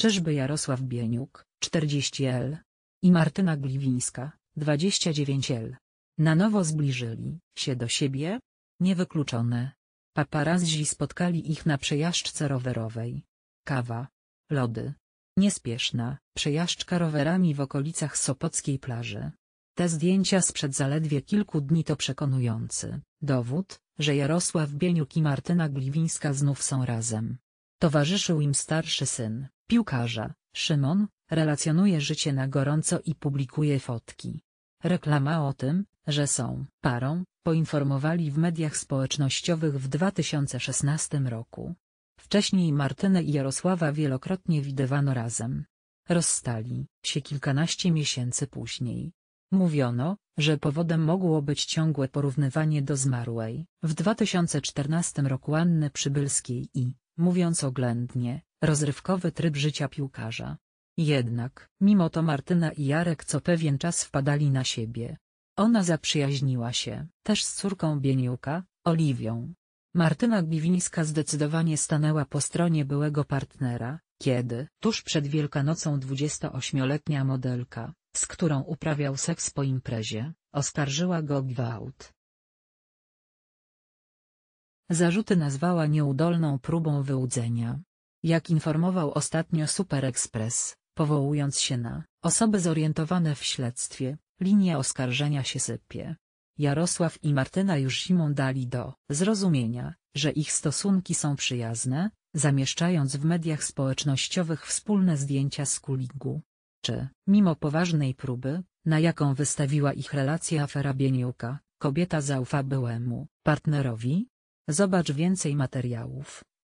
Czyżby Jarosław Bieniuk, 40L. I Martyna Gliwińska, 29L. Na nowo zbliżyli się do siebie? Niewykluczone. Paparazzi spotkali ich na przejażdżce rowerowej. Kawa. Lody. Niespieszna przejażdżka rowerami w okolicach Sopockiej plaży. Te zdjęcia sprzed zaledwie kilku dni to przekonujący dowód, że Jarosław Bieniuk i Martyna Gliwińska znów są razem. Towarzyszył im starszy syn, Piłkarza, Szymon, relacjonuje życie na gorąco i publikuje fotki. Reklama o tym, że są parą, poinformowali w mediach społecznościowych w 2016 roku. Wcześniej Martynę i Jarosława wielokrotnie widywano razem. Rozstali się kilkanaście miesięcy później. Mówiono, że powodem mogło być ciągłe porównywanie do zmarłej. W 2014 roku Anny Przybylskiej i, mówiąc oględnie, Rozrywkowy tryb życia piłkarza. Jednak, mimo to Martyna i Jarek co pewien czas wpadali na siebie. Ona zaprzyjaźniła się też z córką Bieniuka, Oliwią. Martyna Gbiwińska zdecydowanie stanęła po stronie byłego partnera, kiedy, tuż przed Wielkanocą 28-letnia modelka, z którą uprawiał seks po imprezie, oskarżyła go o gwałt. Zarzuty nazwała nieudolną próbą wyłudzenia, jak informował ostatnio Super Express, powołując się na osoby zorientowane w śledztwie, linia oskarżenia się sypie. Jarosław i Martyna już zimą dali do zrozumienia, że ich stosunki są przyjazne, zamieszczając w mediach społecznościowych wspólne zdjęcia z kuligu. Czy, mimo poważnej próby, na jaką wystawiła ich relacja afera Bieniuka, kobieta zaufa byłemu partnerowi? Zobacz więcej materiałów.